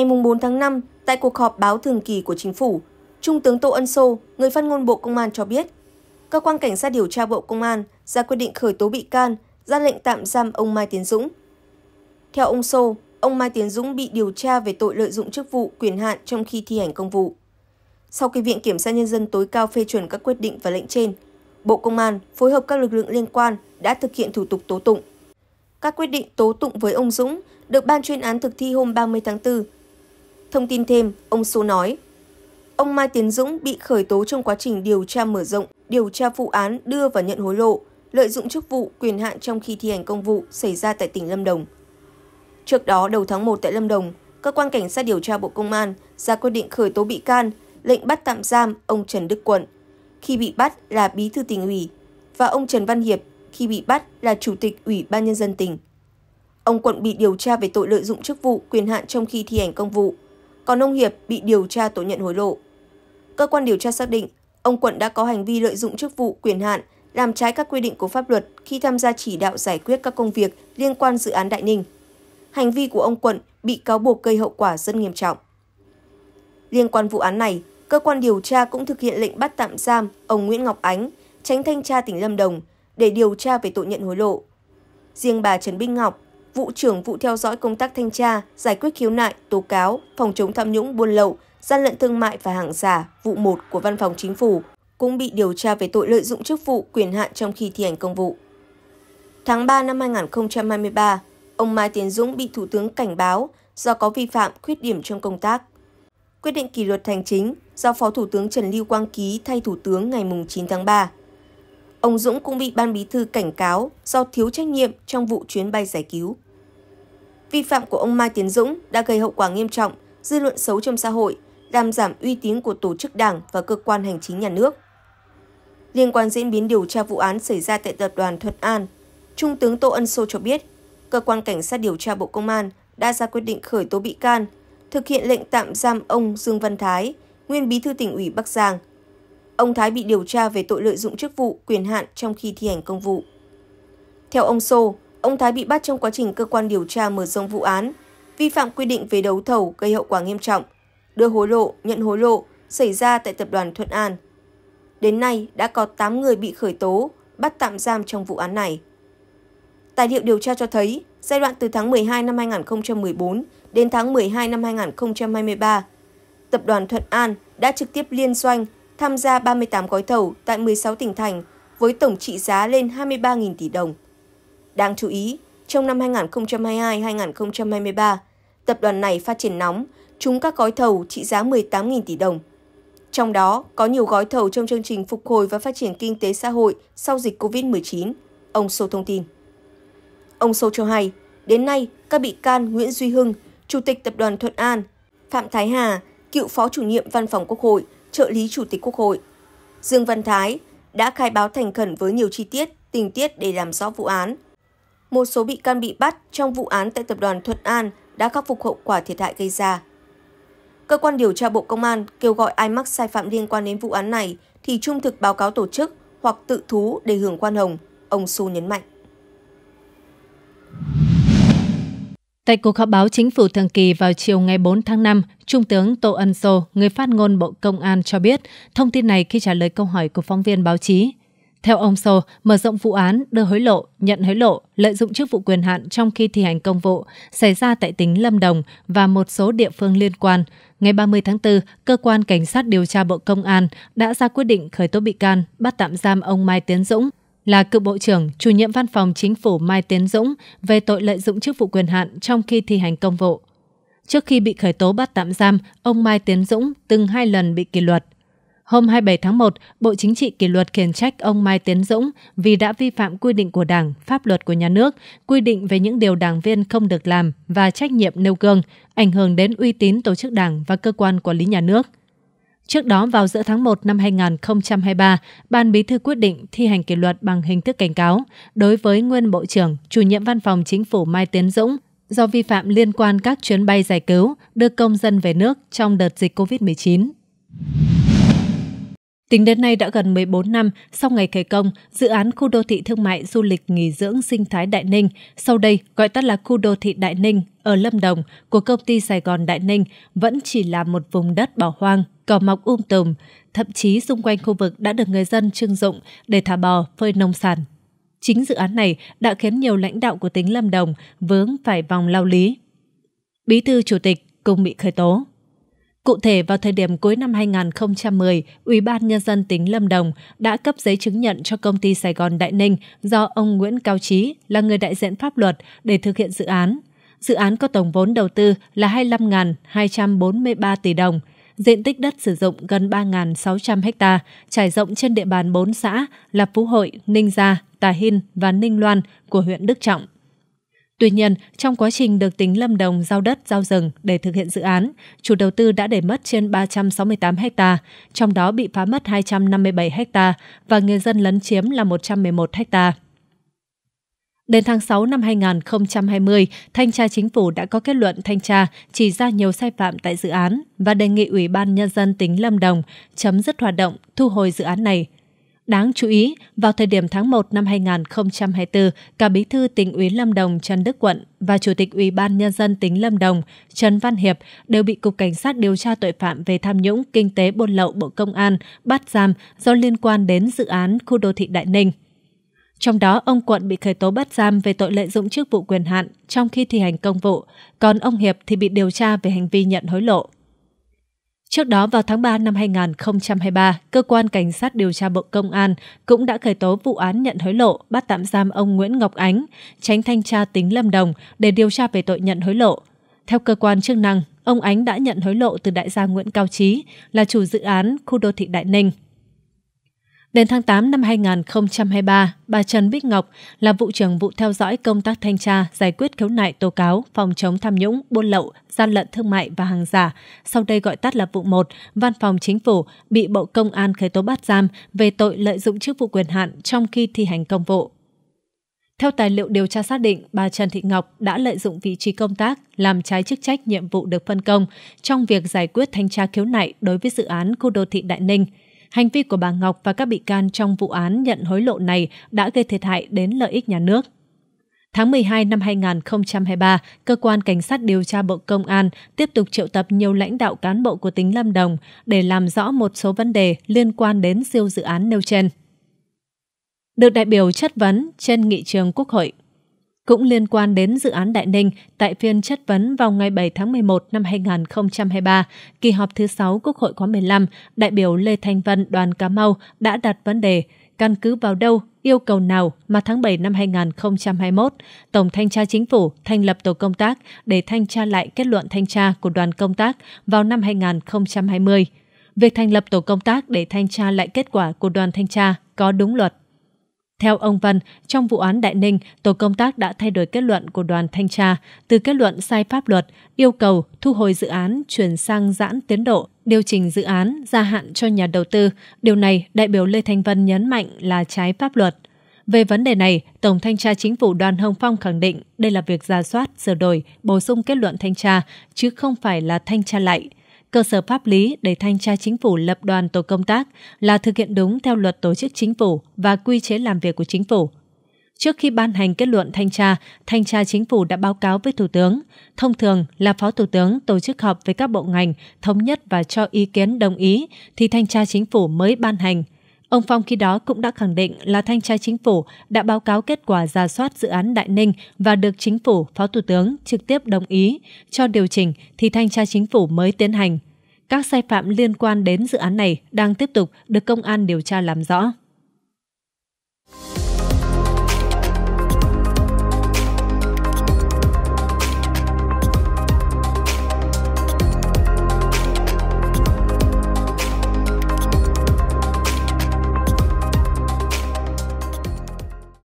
Ngày 4 tháng 5, tại cuộc họp báo thường kỳ của chính phủ, Trung tướng Tô Ân Sô, người phát ngôn Bộ Công an cho biết, cơ quan cảnh sát điều tra Bộ Công an ra quyết định khởi tố bị can, ra lệnh tạm giam ông Mai Tiến Dũng. Theo ông Sô, ông Mai Tiến Dũng bị điều tra về tội lợi dụng chức vụ quyền hạn trong khi thi hành công vụ. Sau khi Viện Kiểm sát Nhân dân tối cao phê chuẩn các quyết định và lệnh trên, Bộ Công an phối hợp các lực lượng liên quan đã thực hiện thủ tục tố tụng. Các quyết định tố tụng với ông Dũng được ban chuyên án thực thi hôm 30 tháng 4 Thông tin thêm, ông Số nói, ông Mai Tiến Dũng bị khởi tố trong quá trình điều tra mở rộng, điều tra vụ án đưa và nhận hối lộ, lợi dụng chức vụ quyền hạn trong khi thi hành công vụ xảy ra tại tỉnh Lâm Đồng. Trước đó, đầu tháng 1 tại Lâm Đồng, cơ quan cảnh sát điều tra Bộ Công an ra quyết định khởi tố bị can, lệnh bắt tạm giam ông Trần Đức Quận, khi bị bắt là bí thư tỉnh ủy, và ông Trần Văn Hiệp, khi bị bắt là chủ tịch Ủy ban nhân dân tỉnh. Ông Quận bị điều tra về tội lợi dụng chức vụ quyền hạn trong khi thi hành công vụ còn ông Hiệp bị điều tra tội nhận hối lộ. Cơ quan điều tra xác định, ông Quận đã có hành vi lợi dụng chức vụ quyền hạn, làm trái các quy định của pháp luật khi tham gia chỉ đạo giải quyết các công việc liên quan dự án Đại Ninh. Hành vi của ông Quận bị cáo buộc gây hậu quả rất nghiêm trọng. Liên quan vụ án này, cơ quan điều tra cũng thực hiện lệnh bắt tạm giam ông Nguyễn Ngọc Ánh, tránh thanh tra tỉnh Lâm Đồng, để điều tra về tội nhận hối lộ. Riêng bà Trần Binh Ngọc vụ trưởng vụ theo dõi công tác thanh tra, giải quyết khiếu nại, tố cáo, phòng chống tham nhũng buôn lậu, gian lận thương mại và hàng giả, vụ 1 của Văn phòng Chính phủ, cũng bị điều tra về tội lợi dụng chức vụ quyền hạn trong khi thi hành công vụ. Tháng 3 năm 2023, ông Mai Tiến Dũng bị Thủ tướng cảnh báo do có vi phạm khuyết điểm trong công tác. Quyết định kỷ luật hành chính do Phó Thủ tướng Trần Lưu Quang ký thay Thủ tướng ngày 9 tháng 3. Ông Dũng cũng bị Ban Bí thư cảnh cáo do thiếu trách nhiệm trong vụ chuyến bay giải cứu. Vi phạm của ông Mai Tiến Dũng đã gây hậu quả nghiêm trọng, dư luận xấu trong xã hội, làm giảm uy tín của tổ chức đảng và cơ quan hành chính nhà nước. Liên quan diễn biến điều tra vụ án xảy ra tại tập đoàn Thuận An, Trung tướng Tô Ân Sô cho biết, cơ quan cảnh sát điều tra Bộ Công an đã ra quyết định khởi tố bị can, thực hiện lệnh tạm giam ông Dương Văn Thái, nguyên bí thư tỉnh ủy Bắc Giang. Ông Thái bị điều tra về tội lợi dụng chức vụ, quyền hạn trong khi thi hành công vụ. Theo ông Sô, Ông Thái bị bắt trong quá trình cơ quan điều tra mở rộng vụ án, vi phạm quy định về đấu thầu gây hậu quả nghiêm trọng, đưa hối lộ, nhận hối lộ xảy ra tại tập đoàn Thuận An. Đến nay đã có 8 người bị khởi tố, bắt tạm giam trong vụ án này. Tài liệu điều tra cho thấy, giai đoạn từ tháng 12 năm 2014 đến tháng 12 năm 2023, tập đoàn Thuận An đã trực tiếp liên doanh tham gia 38 gói thầu tại 16 tỉnh thành với tổng trị giá lên 23.000 tỷ đồng. Đáng chú ý, trong năm 2022-2023, tập đoàn này phát triển nóng, trúng các gói thầu trị giá 18.000 tỷ đồng. Trong đó có nhiều gói thầu trong chương trình phục hồi và phát triển kinh tế xã hội sau dịch COVID-19, ông Sô thông tin. Ông Sô cho hay, đến nay các bị can Nguyễn Duy Hưng, Chủ tịch Tập đoàn Thuận An, Phạm Thái Hà, cựu Phó chủ nhiệm Văn phòng Quốc hội, trợ lý Chủ tịch Quốc hội, Dương Văn Thái đã khai báo thành khẩn với nhiều chi tiết, tình tiết để làm rõ vụ án, một số bị can bị bắt trong vụ án tại tập đoàn Thuận An đã khắc phục hậu quả thiệt hại gây ra. Cơ quan điều tra Bộ Công an kêu gọi ai mắc sai phạm liên quan đến vụ án này thì trung thực báo cáo tổ chức hoặc tự thú để hưởng khoan hồng, ông Su nhấn mạnh. Tại cuộc họp báo chính phủ thường kỳ vào chiều ngày 4 tháng 5, Trung tướng Tô Ân Sô, người phát ngôn Bộ Công an cho biết thông tin này khi trả lời câu hỏi của phóng viên báo chí theo ông Sô, mở rộng vụ án đưa hối lộ, nhận hối lộ, lợi dụng chức vụ quyền hạn trong khi thi hành công vụ xảy ra tại tỉnh Lâm Đồng và một số địa phương liên quan. Ngày 30 tháng 4, cơ quan cảnh sát điều tra Bộ Công an đã ra quyết định khởi tố bị can, bắt tạm giam ông Mai Tiến Dũng là cựu bộ trưởng, chủ nhiệm văn phòng chính phủ Mai Tiến Dũng về tội lợi dụng chức vụ quyền hạn trong khi thi hành công vụ. Trước khi bị khởi tố bắt tạm giam, ông Mai Tiến Dũng từng hai lần bị kỷ luật Hôm 27 tháng 1, Bộ Chính trị kỷ luật khiển trách ông Mai Tiến Dũng vì đã vi phạm quy định của Đảng, pháp luật của nhà nước, quy định về những điều đảng viên không được làm và trách nhiệm nêu gương, ảnh hưởng đến uy tín tổ chức đảng và cơ quan quản lý nhà nước. Trước đó vào giữa tháng 1 năm 2023, Ban Bí thư quyết định thi hành kỷ luật bằng hình thức cảnh cáo đối với nguyên Bộ trưởng, chủ nhiệm Văn phòng Chính phủ Mai Tiến Dũng do vi phạm liên quan các chuyến bay giải cứu đưa công dân về nước trong đợt dịch COVID-19. Tính đến nay đã gần 14 năm sau ngày khởi công, dự án khu đô thị thương mại du lịch nghỉ dưỡng sinh thái Đại Ninh, sau đây gọi tắt là khu đô thị Đại Ninh ở Lâm Đồng của công ty Sài Gòn Đại Ninh vẫn chỉ là một vùng đất bỏ hoang, cỏ mọc um tùm, thậm chí xung quanh khu vực đã được người dân trưng dụng để thả bò, phơi nông sản. Chính dự án này đã khiến nhiều lãnh đạo của tỉnh Lâm Đồng vướng phải vòng lao lý. Bí thư chủ tịch cùng bị khởi tố. Cụ thể, vào thời điểm cuối năm 2010, Ủy ban Nhân dân tỉnh Lâm Đồng đã cấp giấy chứng nhận cho công ty Sài Gòn Đại Ninh do ông Nguyễn Cao Trí là người đại diện pháp luật để thực hiện dự án. Dự án có tổng vốn đầu tư là 25.243 tỷ đồng, diện tích đất sử dụng gần 3.600 ha, trải rộng trên địa bàn 4 xã là Phú Hội, Ninh Gia, Tà Hin và Ninh Loan của huyện Đức Trọng. Tuy nhiên, trong quá trình được tính Lâm Đồng giao đất, giao rừng để thực hiện dự án, chủ đầu tư đã để mất trên 368 ha, trong đó bị phá mất 257 ha và người dân lấn chiếm là 111 ha. Đến tháng 6 năm 2020, Thanh tra Chính phủ đã có kết luận thanh tra chỉ ra nhiều sai phạm tại dự án và đề nghị Ủy ban Nhân dân tỉnh Lâm Đồng chấm dứt hoạt động, thu hồi dự án này Đáng chú ý, vào thời điểm tháng 1 năm 2024, cả bí thư tỉnh ủy Lâm Đồng Trần Đức Quận và Chủ tịch Ủy ban Nhân dân tỉnh Lâm Đồng Trần Văn Hiệp đều bị Cục Cảnh sát điều tra tội phạm về tham nhũng kinh tế buôn lậu Bộ Công an bắt giam do liên quan đến dự án khu đô thị Đại Ninh. Trong đó, ông Quận bị khởi tố bắt giam về tội lợi dụng chức vụ quyền hạn trong khi thi hành công vụ, còn ông Hiệp thì bị điều tra về hành vi nhận hối lộ. Trước đó vào tháng 3 năm 2023, cơ quan cảnh sát điều tra Bộ Công an cũng đã khởi tố vụ án nhận hối lộ, bắt tạm giam ông Nguyễn Ngọc Ánh, tránh thanh tra tỉnh Lâm Đồng để điều tra về tội nhận hối lộ. Theo cơ quan chức năng, ông Ánh đã nhận hối lộ từ đại gia Nguyễn Cao Chí là chủ dự án khu đô thị Đại Ninh Đến tháng 8 năm 2023, bà Trần Bích Ngọc là vụ trưởng vụ theo dõi công tác thanh tra, giải quyết khiếu nại tố cáo, phòng chống tham nhũng, buôn lậu, gian lận thương mại và hàng giả, sau đây gọi tắt là vụ 1, Văn phòng Chính phủ bị Bộ Công an khởi tố bắt giam về tội lợi dụng chức vụ quyền hạn trong khi thi hành công vụ. Theo tài liệu điều tra xác định, bà Trần Thị Ngọc đã lợi dụng vị trí công tác làm trái chức trách nhiệm vụ được phân công trong việc giải quyết thanh tra khiếu nại đối với dự án khu đô thị Đại Ninh – hành vi của bà Ngọc và các bị can trong vụ án nhận hối lộ này đã gây thiệt hại đến lợi ích nhà nước. Tháng 12 năm 2023, Cơ quan Cảnh sát điều tra Bộ Công an tiếp tục triệu tập nhiều lãnh đạo cán bộ của tỉnh Lâm Đồng để làm rõ một số vấn đề liên quan đến siêu dự án nêu trên. Được đại biểu chất vấn trên nghị trường Quốc hội cũng liên quan đến dự án Đại Ninh tại phiên chất vấn vào ngày 7 tháng 11 năm 2023, kỳ họp thứ 6 Quốc hội khóa 15, đại biểu Lê Thanh Vân đoàn Cà Mau đã đặt vấn đề căn cứ vào đâu, yêu cầu nào mà tháng 7 năm 2021, Tổng Thanh tra Chính phủ thành lập tổ công tác để thanh tra lại kết luận thanh tra của đoàn công tác vào năm 2020. Việc thành lập tổ công tác để thanh tra lại kết quả của đoàn thanh tra có đúng luật theo ông Văn, trong vụ án Đại Ninh, tổ công tác đã thay đổi kết luận của đoàn thanh tra từ kết luận sai pháp luật, yêu cầu thu hồi dự án chuyển sang giãn tiến độ, điều chỉnh dự án, gia hạn cho nhà đầu tư. Điều này, đại biểu Lê Thanh Vân nhấn mạnh là trái pháp luật. Về vấn đề này, Tổng thanh tra chính phủ Đoàn Hồng Phong khẳng định đây là việc ra soát, sửa đổi, bổ sung kết luận thanh tra, chứ không phải là thanh tra lại – cơ sở pháp lý để thanh tra chính phủ lập đoàn tổ công tác là thực hiện đúng theo luật tổ chức chính phủ và quy chế làm việc của chính phủ. Trước khi ban hành kết luận thanh tra, thanh tra chính phủ đã báo cáo với Thủ tướng. Thông thường là Phó Thủ tướng tổ chức họp với các bộ ngành, thống nhất và cho ý kiến đồng ý thì thanh tra chính phủ mới ban hành – Ông Phong khi đó cũng đã khẳng định là thanh tra chính phủ đã báo cáo kết quả ra soát dự án Đại Ninh và được chính phủ, Phó Thủ tướng trực tiếp đồng ý cho điều chỉnh thì thanh tra chính phủ mới tiến hành. Các sai phạm liên quan đến dự án này đang tiếp tục được công an điều tra làm rõ.